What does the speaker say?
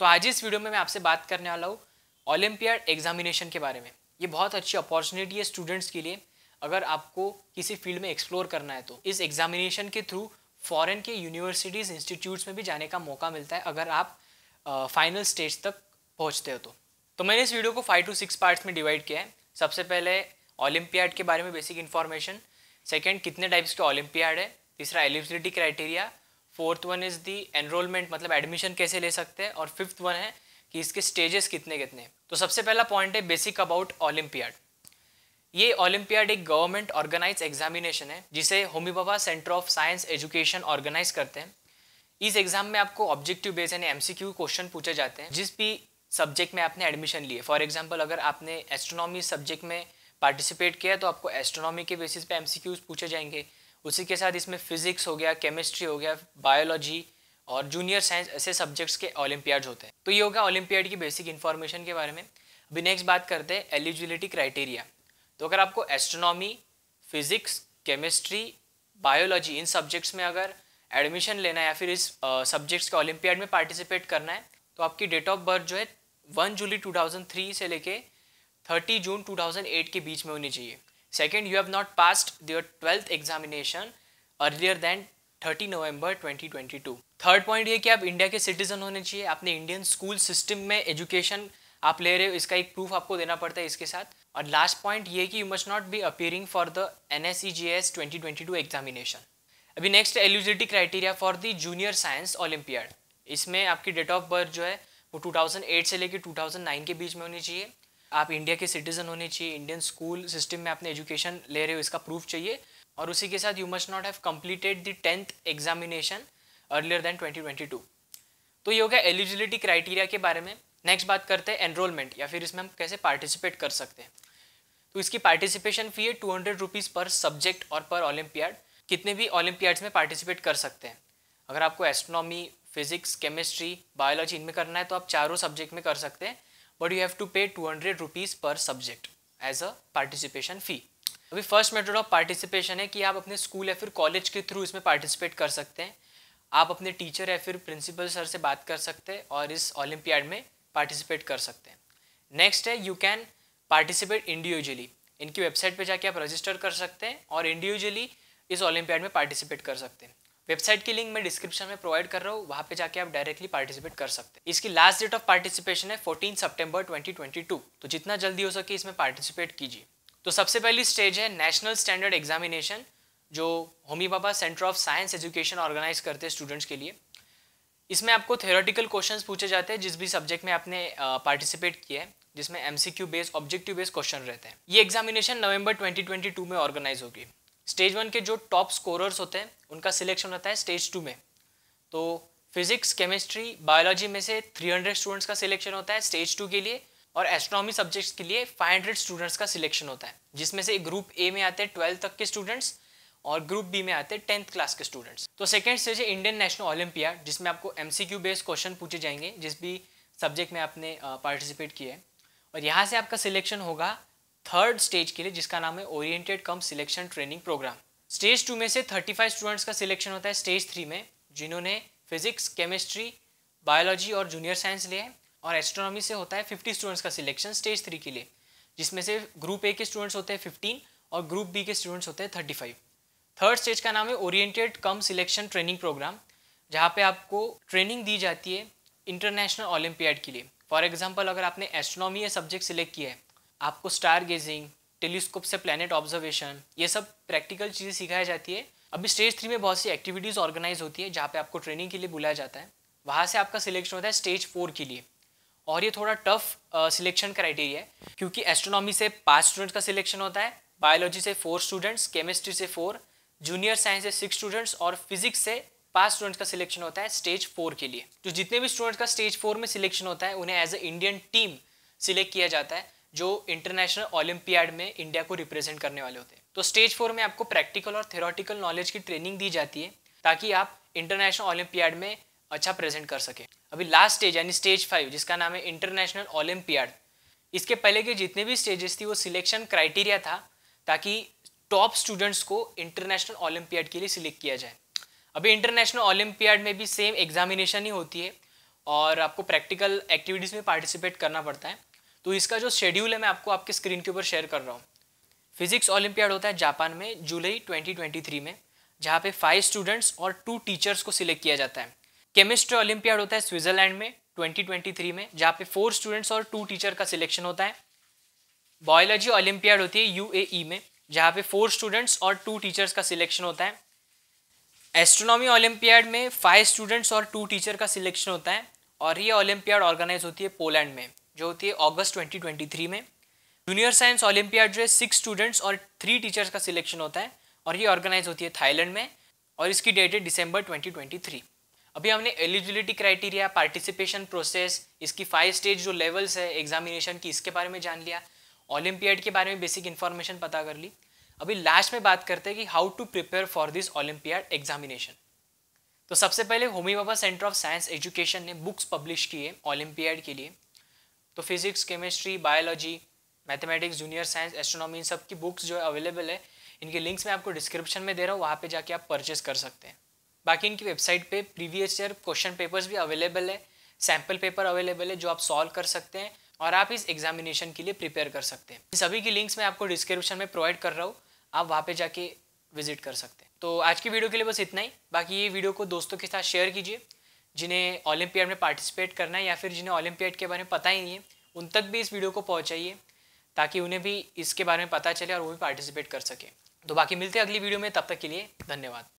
तो आज इस वीडियो में मैं आपसे बात करने वाला हूँ ओलम्पियाड एग्जामिनेशन के बारे में ये बहुत अच्छी अपॉर्चुनिटी है स्टूडेंट्स के लिए अगर आपको किसी फील्ड में एक्सप्लोर करना है तो इस एग्जामिनेशन के थ्रू फॉरेन के यूनिवर्सिटीज़ इंस्टीट्यूट्स में भी जाने का मौका मिलता है अगर आप फाइनल स्टेज तक पहुँचते हो तो तो मैंने इस वीडियो को फाइव टू सिक्स पार्ट्स में डिवाइड किया है सबसे पहले ओलम्पियाड के बारे में बेसिक इन्फॉर्मेशन सेकेंड कितने टाइप्स के ओलम्पियाड है तीसरा eligibility criteria fourth one is the enrolment मतलब एडमिशन कैसे ले सकते हैं और फिफ्थ वन है कि इसके स्टेजेस कितने कितने हैं तो सबसे पहला पॉइंट है बेसिक अबाउट ओलम्पियाड ये ओलम्पियाड एक गवर्नमेंट ऑर्गेनाइज एग्जामिनेशन है जिसे Homi Bhabha centre of science education organise करते हैं इस एग्जाम में आपको ऑब्जेक्टिव बेस यानी एमसीक्यू क्वेश्चन पूछे जाते हैं जिस भी सब्जेक्ट में आपने एडमिशन लिए फॉर एग्जाम्पल अगर आपने एस्ट्रोनॉमी सब्जेक्ट में पार्टिसिपेट किया तो आपको एस्ट्रोनॉमी के बेसिस पे एमसीक्यूज पूछे जाएंगे उसी के साथ इसमें फिजिक्स हो गया केमिस्ट्री हो गया बायोलॉजी और जूनियर साइंस ऐसे सब्जेक्ट्स के ओलम्पियाड होते हैं तो ये होगा ओलम्पियाड की बेसिक इन्फॉर्मेशन के बारे में अभी नेक्स्ट बात करते हैं एलिजिबिलिटी क्राइटेरिया तो अगर आपको एस्ट्रोनॉमी फिजिक्स केमिस्ट्री बायोलॉजी इन सब्जेक्ट्स में अगर एडमिशन लेना है या फिर इस सब्जेक्ट्स के ओलम्पियाड में पार्टिसिपेट करना है तो आपकी डेट ऑफ बर्थ जो है वन जुलाई 2003 से लेके 30 जून 2008 के बीच में होनी चाहिए Second, you have not passed your 12th examination earlier than 30 November 2022. Third point ये कि आप इंडिया के सिटीजन होने चाहिए आपने इंडियन स्कूल सिस्टम में एजुकेशन आप ले रहे हो इसका एक प्रूफ आपको देना पड़ता है इसके साथ और लास्ट पॉइंट ये कि you must not be appearing for the N S C G S twenty twenty two examination अभी next eligibility criteria for the junior science olympiad इसमें आपकी डेट ऑफ बर्थ जो है वो टू थाउजेंड एट से लेकर टू थाउजेंड नाइन के बीच में होनी चाहिए आप इंडिया के सिटीजन होने चाहिए इंडियन स्कूल सिस्टम में आपने एजुकेशन ले रहे हो इसका प्रूफ चाहिए और उसी के साथ you must not have completed the tenth examination earlier than twenty twenty two तो ये हो गया एलिजिबिलिटी क्राइटेरिया के बारे में नेक्स्ट बात करते हैं एनरोलमेंट या फिर इसमें हम कैसे पार्टिसिपेट कर सकते हैं तो इसकी पार्टिसिपेशन फ़ी है two hundred rupees per subject और पर ओलम्पियाड कितने भी ओलम्पियाड्स में पार्टिसिपेट कर सकते हैं अगर आपको एस्ट्रोनॉमी फिजिक्स केमिस्ट्री बायोलॉजी इनमें करना है तो आप चारों सब्जेक्ट में कर सकते हैं but you have to pay 200 rupees per subject as a participation fee. अभी फर्स्ट मेथड ऑफ पार्टिसिपेशन है कि आप अपने स्कूल या फिर कॉलेज के थ्रू इसमें पार्टिसिपेट कर सकते हैं आप अपने टीचर या फिर प्रिंसिपल सर से बात कर सकते हैं और इस ओलंपियाड में पार्टिसिपेट कर सकते हैं नेक्स्ट है यू कैन पार्टिसिपेट इंडिविजुअली इनकी वेबसाइट पे जाके आप रजिस्टर कर सकते हैं और इंडिविजुअली इस ओलंपियाड में पार्टिसिपेट कर सकते हैं वेबसाइट की लिंक मैं डिस्क्रिप्शन में प्रोवाइड कर रहा हूँ वहाँ पे जाके आप डायरेक्टली पार्टिसिपेट कर सकते हैं इसकी लास्ट डेट ऑफ पार्टिसिपेशन है ट्वेंटी ट्वेंटी टू तो जितना जल्दी हो सके इसमें पार्टिसिपेट कीजिए तो सबसे पहली स्टेज है नेशनल स्टैंडर्ड एग्जामिनेशन जो Homi Bhabha centre of science education organise करते हैं स्टूडेंट्स के लिए इसमें आपको थेरोटिकल क्वेश्चन पूछे जाते हैं जिस भी सब्जेक्ट में आपने पार्टिसिपेट किया है जिसमें M C Q based objective based question रहते हैं ये एग्जामिनेशन नवंबर 2022 में ऑर्गेनाइज होगी स्टेज वन के जो टॉप स्कोरर्स होते हैं उनका सिलेक्शन होता है स्टेज टू में तो फिजिक्स केमिस्ट्री बायोलॉजी में से 300 स्टूडेंट्स का सिलेक्शन होता है स्टेज टू के लिए और एस्ट्रोनॉमी सब्जेक्ट्स के लिए 500 स्टूडेंट्स का सिलेक्शन होता है जिसमें से ग्रुप ए में आते हैं ट्वेल्थ तक के स्टूडेंट्स और ग्रुप बी में आते हैं टेंथ क्लास के स्टूडेंट्स तो सेकेंड स्टेज है इंडियन नेशनल ओलंपिया जिसमें आपको एम बेस्ड क्वेश्चन पूछे जाएंगे जिस भी सब्जेक्ट में आपने पार्टिसिपेट किया है और यहाँ से आपका सिलेक्शन होगा थर्ड स्टेज के लिए जिसका नाम है oriented cum selection training programme stage two में से 35 स्टूडेंट्स का सिलेक्शन होता है स्टेज थ्री में जिन्होंने फिजिक्स केमिस्ट्री बायोलॉजी और जूनियर साइंस लिया है और एस्ट्रोनॉमी से होता है 50 स्टूडेंट्स का सिलेक्शन स्टेज थ्री के लिए जिसमें से ग्रुप ए के स्टूडेंट्स होते हैं फिफ्टीन और ग्रुप बी के स्टूडेंट्स होते हैं फाइव थर्ड स्टेज का नाम है oriented cum selection training programme जहाँ पे आपको ट्रेनिंग दी जाती है इंटरनेशनल ओलंपियाड के लिए फॉर एग्जाम्पल अगर आपने एस्ट्रोनॉमी या सब्जेक्ट सिलेक्ट किया है आपको स्टार गेजिंग टेलीस्कोप से प्लानट ऑब्जर्वेशन ये सब प्रैक्टिकल चीज़ें सिखाई जाती है अभी स्टेज थ्री में बहुत सी एक्टिविटीज़ ऑर्गेनाइज होती है जहाँ पे आपको ट्रेनिंग के लिए बुलाया जाता है वहाँ से आपका सिलेक्शन होता है स्टेज फोर के लिए और ये थोड़ा टफ सिलेक्शन क्राइटेरिया है क्योंकि एस्ट्रोनॉमी से पाँच स्टूडेंट्स का सिलेक्शन होता है बायोलॉजी से फोर स्टूडेंट्स केमिस्ट्री से फोर जूनियर साइंस से सिक्स स्टूडेंट्स और फिजिक्स से पाँच स्टूडेंट्स का सिलेक्शन होता है स्टेज फोर के लिए तो जितने भी स्टूडेंट्स का स्टेज फोर में सिलेक्शन होता है उन्हें as a Indian team select किया जाता है जो इंटरनेशनल ओलंपियाड में इंडिया को रिप्रेजेंट करने वाले होते हैं तो स्टेज फोर में आपको प्रैक्टिकल और थेरोटिकल नॉलेज की ट्रेनिंग दी जाती है ताकि आप इंटरनेशनल ओलंपियाड में अच्छा प्रेजेंट कर सके अभी लास्ट स्टेज यानी स्टेज फाइव जिसका नाम है इंटरनेशनल ओलंपियाड इसके पहले के जितने भी स्टेजेस थी वो सिलेक्शन क्राइटेरिया था ताकि टॉप स्टूडेंट्स को इंटरनेशनल ओलंपियाड के लिए सिलेक्ट किया जाए अभी इंटरनेशनल ओलंपियाड में भी सेम एग्जामिनेशन ही होती है और आपको प्रैक्टिकल एक्टिविटीज़ में पार्टिसिपेट करना पड़ता है तो इसका जो शेड्यूल है मैं आपको आपके स्क्रीन के ऊपर शेयर कर रहा हूँ फिजिक्स ओलंपियाड होता है जापान में जुलाई 2023 में जहाँ पे फाइव स्टूडेंट्स और टू टीचर्स को सिलेक्ट किया जाता है केमिस्ट्री ओलंपियाड होता है स्विट्जरलैंड में 2023 में जहाँ पे फोर स्टूडेंट्स और टू टीचर का सिलेक्शन होता है बायोलॉजी ओलंपियाड होती है यू e में जहाँ पे फोर स्टूडेंट्स और टू टीचर्स का सिलेक्शन होता है एस्ट्रोनॉमी ओलंपियाड में फाइव स्टूडेंट्स और टू टीचर का सिलेक्शन होता है और ये ओलंपियाड ऑर्गेनाइज होती है पोलैंड में जो होती है अगस्त 2023 में जूनियर साइंस ओलंपियाड जो है सिक्स स्टूडेंट्स और थ्री टीचर्स का सिलेक्शन होता है और ये ऑर्गेनाइज होती है थाईलैंड में और इसकी डेट है दिसंबर 2023 अभी हमने एलिजिबिलिटी क्राइटेरिया पार्टिसिपेशन प्रोसेस इसकी फाइव स्टेज जो लेवल्स है एग्जामिनेशन की इसके बारे में जान लिया ओलंपियाड के बारे में बेसिक इन्फॉर्मेशन पता कर ली अभी लास्ट में बात करते हैं कि how to prepare for this Olympiad examination तो सबसे पहले Homi Bhabha centre of science education ने बुक्स पब्लिश किए ओलंपियाड के लिए तो physics chemistry biology mathematics junior science astronomy इन सब की बुक्स जो है अवेलेबल है इनके लिंक्स मैं आपको डिस्क्रिप्शन में दे रहा हूँ वहाँ पे जाके आप परचेस कर सकते हैं बाकी इनकी वेबसाइट पे प्रीवियस ईयर क्वेश्चन पेपर्स भी अवेलेबल है सैम्पल पेपर अवेलेबल है जो आप सॉल्व कर सकते हैं और आप इस एग्जामिनेशन के लिए प्रिपेयर कर सकते हैं सभी की लिंक्स मैं आपको डिस्क्रिप्शन में प्रोवाइड कर रहा हूँ आप वहाँ पर जाके विजिट कर सकते हैं तो आज की वीडियो के लिए बस इतना ही बाकी ये वीडियो को दोस्तों के साथ शेयर कीजिए जिन्हें ओलंपियाड में पार्टिसिपेट करना है या फिर जिन्हें ओलंपियाड के बारे में पता ही नहीं है उन तक भी इस वीडियो को पहुँचाइए ताकि उन्हें भी इसके बारे में पता चले और वो भी पार्टिसिपेट कर सकें तो बाकी मिलते हैं अगली वीडियो में तब तक के लिए धन्यवाद